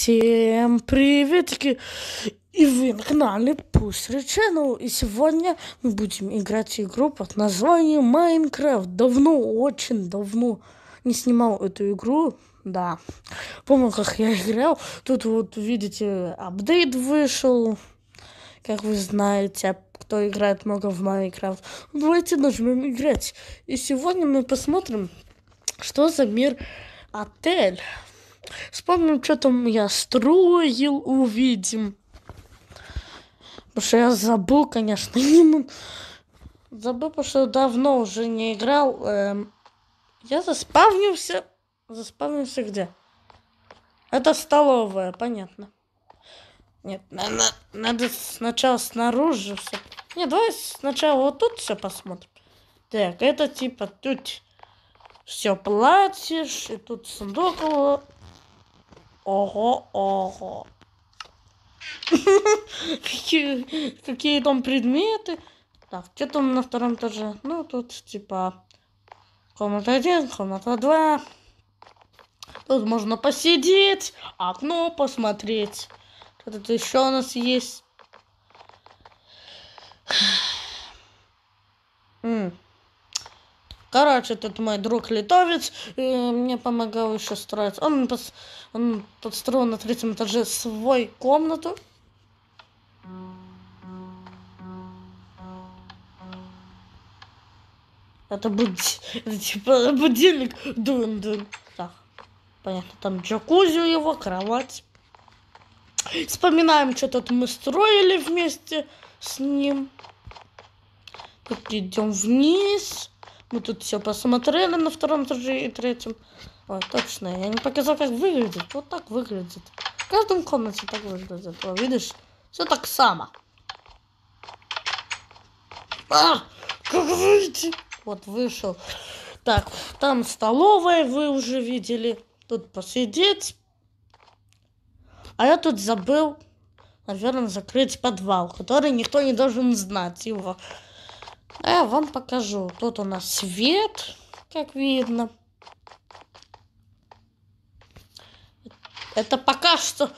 Всем приветики! И вы на канале Пустрый Channel. Ну и сегодня мы будем играть игру под названием Майнкрафт. Давно, очень давно не снимал эту игру. Да. Помню, как я играл. Тут вот, видите, апдейт вышел. Как вы знаете, кто играет много в Майнкрафт. Ну, давайте нажмем играть. И сегодня мы посмотрим, что за мир отель. Вспомним, что там я строил, увидим. Потому что я забыл, конечно. забыл, потому что давно уже не играл. Эм, я заспавнился. Заспавнился где? Это столовая, понятно. Нет, надо, надо сначала снаружи все. Не, давай сначала вот тут все посмотрим. Так, это типа тут все платишь, и тут сундук Ого, ого. какие, там предметы? Так, что там на втором этаже? Ну, тут типа комната 1, комната 2. Тут можно посидеть, окно посмотреть. Тут это еще у нас есть. Короче, этот мой друг литовец э, мне помогал еще строить. Он, пос... он подстроил на третьем этаже свою комнату. Это, буд... это типа будильник. Дун-дун. Так. Понятно, там джакузи у его, кровать. Вспоминаем, что тут мы строили вместе с ним. Так, идем вниз. Мы тут все посмотрели на втором этаже и третьем. Ой, точно, я не показал, как выглядит. Вот так выглядит. В каждом комнате так выглядит. О, видишь? Все так само. А! Как выйти? Вот вышел. Так, там столовая, вы уже видели. Тут посидеть. А я тут забыл, наверное, закрыть подвал, который никто не должен знать его. А я вам покажу. Тут у нас свет, как видно. Это пока что...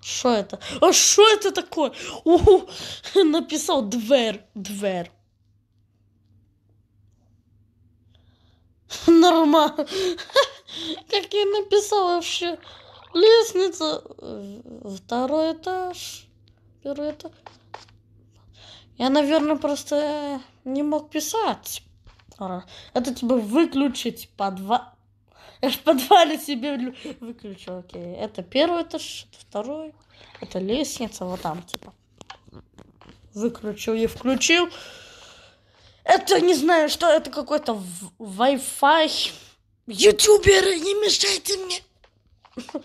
Что э, это? А что это такое? О, написал двер, двер. Нормально. Как я написала вообще. Лестница, э, второй этаж, первый этаж. Я, наверное, просто э, не мог писать. Это типа выключить подвал. Я в подвале себе выключил. окей. Это первый этаж, это второй. Это лестница, вот там, типа. Выключил и включил. Это, не знаю, что это какой-то Wi-Fi. Ютуберы, не мешайте мне.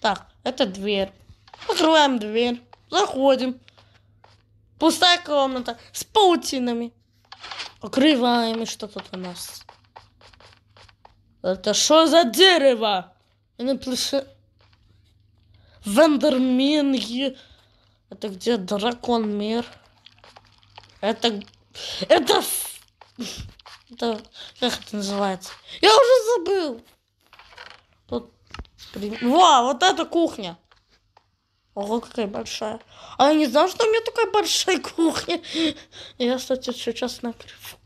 Так, это дверь. Открываем дверь. Заходим. Пустая комната с паутинами. Открываем, и что тут у нас? Это что за дерево? Я плюсы... Вендерминги. Это где дракон мир? Это... Это... Это... Как это называется? Я уже забыл. Тут... Во, вот это кухня. Ого, какая большая. А я не знал, что у меня такая большая кухня. Я, кстати, сейчас на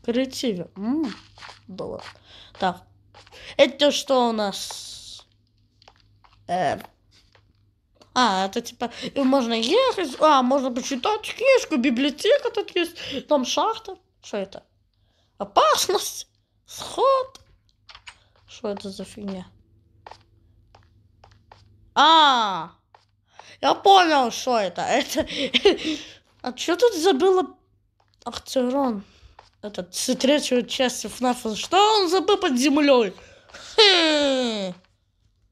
креативе. М-м, было. Так. Это что у нас? Э, а, это типа, э, можно ехать, а, можно почитать книжку, библиотека тут есть, там шахта. Что это? Опасность? Сход? Что это за фигня? А, я понял, что это. Это... А что тут забыла Актерон? Этот, с третьей части ФНАФа. Что он забыл под землей?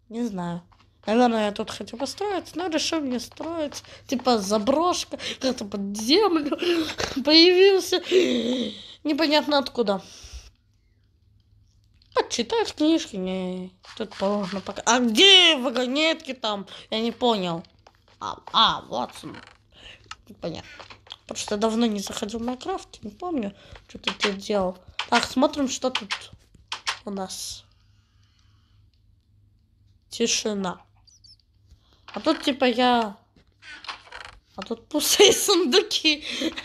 Не знаю. Наверное, я тут хотел построить, но решил не строить. Типа заброшка, как-то под землю появился. Непонятно откуда. Почитаешь книжки, не тут положено пока. А где вагонетки там? Я не понял. А, а, вот, Понятно. Просто давно не заходил в Майнкрафт, не помню, что ты делал. Так, смотрим, что тут у нас. Тишина. А тут типа я... А тут пустые сундуки.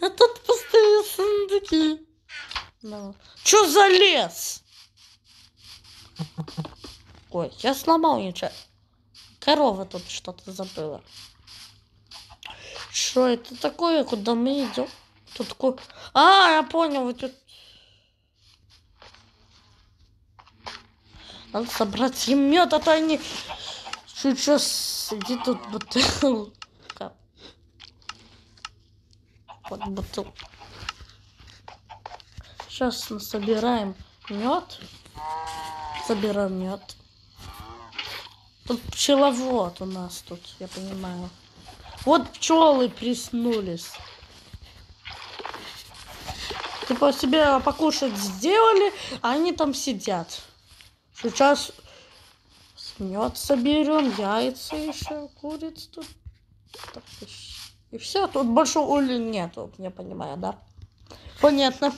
А тут пустые сундуки. Ну, чё за лес? Ой, я сломал ничего. Корова тут что-то забыла. Что это такое? Куда мы идем? Тут такой... А, я понял, вот тут... Надо собрать им мед, а то они... сейчас чуть сиди тут бутылка. Вот бутылка. Сейчас мы собираем мед. Собираем мед. Тут пчеловод у нас тут, я понимаю. Вот пчелы приснулись. Типа себе покушать сделали, а они там сидят. Сейчас мед соберем, яйца еще, куриц тут. и все, тут больше ули нету, я понимаю, да? Понятно.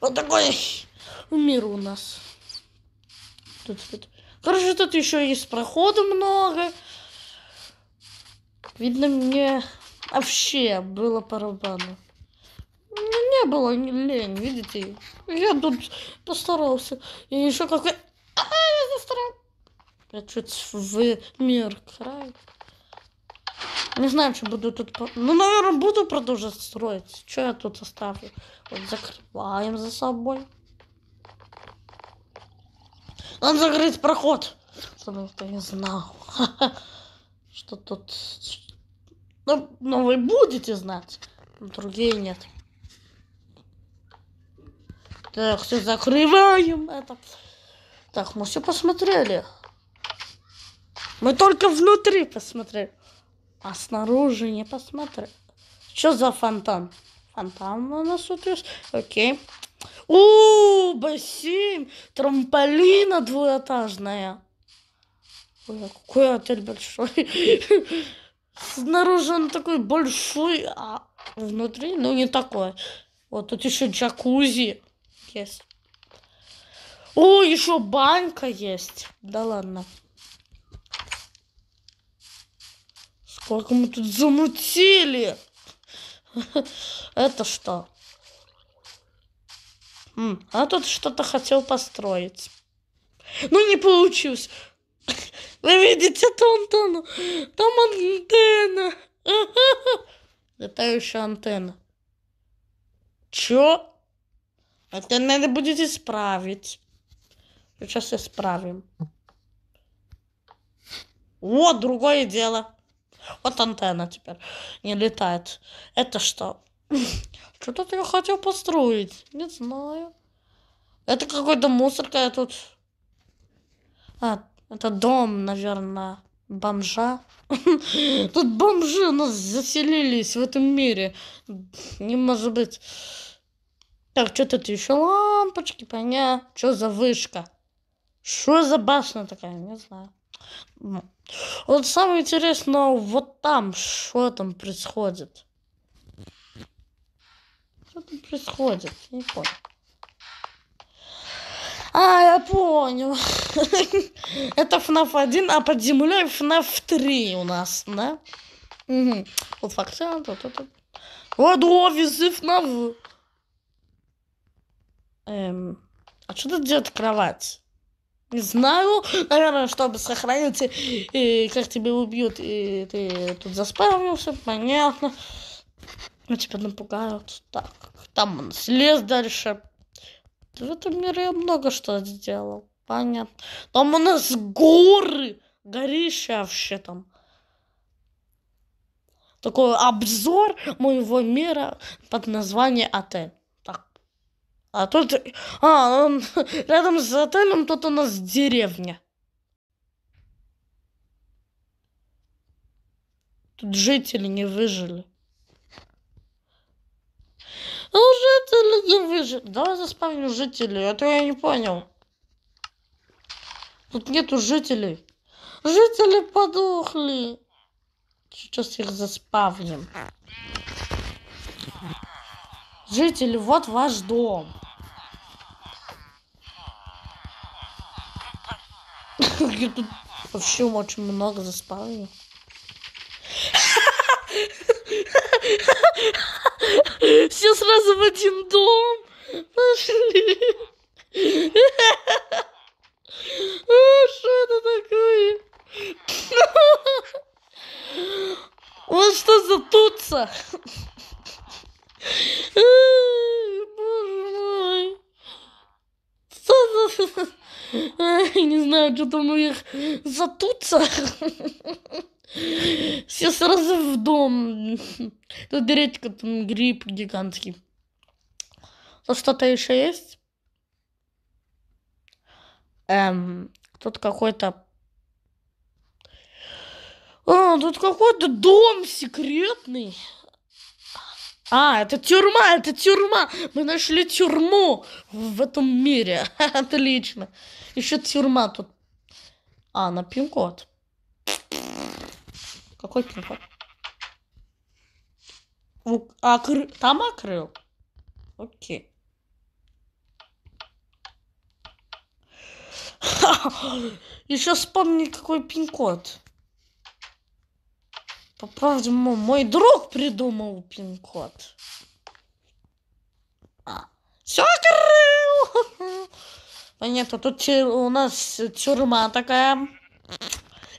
Вот такой мир у нас. Тут, тут Короче, тут еще есть прохода много. Видно, мне вообще было барабану. Мне не было лень, видите? Я тут постарался. И еще какой... А, я застрял. Я чуть в мир край. Не знаю, что буду тут... Ну, наверное, буду продолжать строить. Что я тут оставлю? Вот закрываем за собой. Нам закрыть проход. Чтобы никто ну, не знал. Что тут... Ну, ну вы будете знать. Другие нет. Так, все закрываем это. Так, мы все посмотрели. Мы только внутри посмотрели. А снаружи не посмотрели. Что за фонтан? Фонтан у нас тут есть. Окей. О, бассейн трамполина двуэтажная. Ой, а какой отель большой. Снаружи он такой большой, а внутри, ну, не такой. Вот тут еще джакузи есть. О, еще банька есть. Да ладно. Сколько мы тут замутили. Это что? А тут что-то хотел построить. Ну, не получилось. Вы видите тон тону? Там антенна. Летающая антенна. Чё? Это надо будет исправить. Сейчас ну, исправим. Вот, другое дело. Вот антенна теперь не летает. Это что? Что-то я хотел построить. Не знаю. Это какой-то мусорка. Я тут... А, это дом, наверное, бомжа. Тут бомжи у нас заселились в этом мире. Не может быть. Так, что тут еще? Лампочки, понятно. Что за вышка? Что за башня такая? Не знаю. Вот самое интересное, вот там, что там происходит. Что тут происходит? Я не понял. А, я понял. Это FNAF 1, а под землей FNAF 3 у нас, да? Угу. Вот факцион, вот это. Вот офисы FNAF. Эм, а что тут делает кровать? Не знаю, наверное, чтобы сохранить, и, э, как тебя убьют, и ты тут заспавнился, понятно. Ну, типа, нам Так, там у нас лес дальше. В этом мире я много что сделал. Понятно. Там у нас горы. Горища вообще там. Такой обзор моего мира под названием отель. Так. А тут... А, он... рядом с отелем тут у нас деревня. Тут жители не выжили. А жители не выжили. Давай заспавним жителей, а то я не понял. Тут нету жителей. Жители подохли. Сейчас их заспавним. Жители, вот ваш дом. Тут вообще очень много заспавнил. Все сразу в один дом. Пошли. А, что это такое? Вот что за тутца? А, боже мой. Что за... А, не знаю, что там у них за туца. Все сразу в дом. Тут редко там гриб гигантский. Ну что-то еще есть? Эм, тут какой-то... А, тут какой-то дом секретный. А, это тюрьма, это тюрьма. Мы нашли тюрьму в этом мире. Отлично. Еще тюрьма тут. А, на пин-код. Какой пин-код? Акр... Там акрыл? Окей. Еще вспомни, какой пин-код. По правде, мой друг придумал пин-код. Все открыл! Понятно, тут у нас тюрьма такая.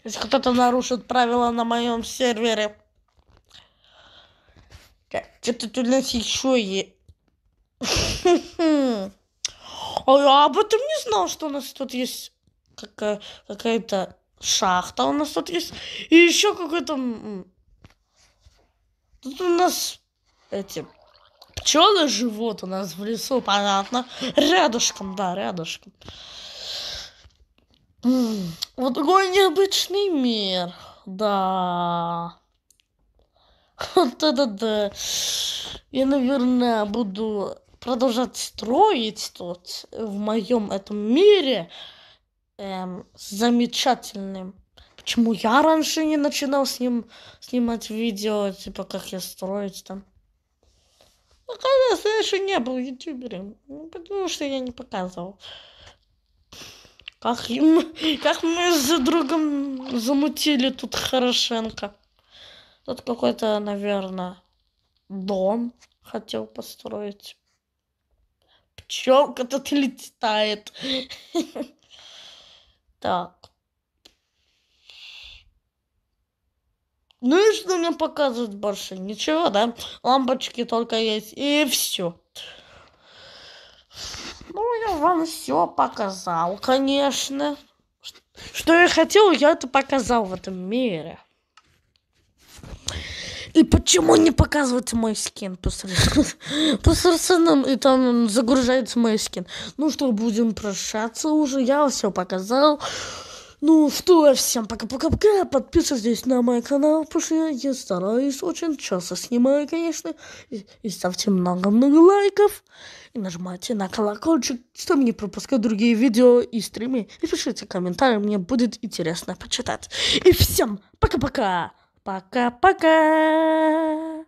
Если кто-то нарушит правила на моем сервере. Что-то тут у нас еще есть. А я об этом не знал, что у нас тут есть какая- какая-то шахта у нас тут есть. И еще какой-то... Тут у нас эти пчелы живут у нас в лесу, понятно. Рядышком, да, рядышком. Вот такой необычный мир. Да. Вот это да. Я, наверное, буду продолжать строить тут, в моем этом мире, эм, замечательным. Почему я раньше не начинал с ним снимать видео, типа, как я строить там? Ну, я еще не был ютубером, потому что я не показывал. Как, как мы за другом замутили тут хорошенко. Тут какой-то, наверное, дом хотел построить. Пчелка тут летает. Так. Ну и что мне показывать больше? Ничего, да? Лампочки только есть. И все. Ну, я вам все показал, конечно. Что я хотел, я это показал в этом мире. И почему не показывается мой скин по, по сарсенам, и там загружается мой скин? Ну что, будем прощаться уже, я все показал. Ну что, всем пока-пока-пока, подписывайтесь на мой канал, потому что я стараюсь очень часто снимаю, конечно, и, и ставьте много-много лайков, и нажимайте на колокольчик, чтобы не пропускать другие видео и стримы, и пишите комментарии, мне будет интересно почитать. И всем пока-пока, пока-пока!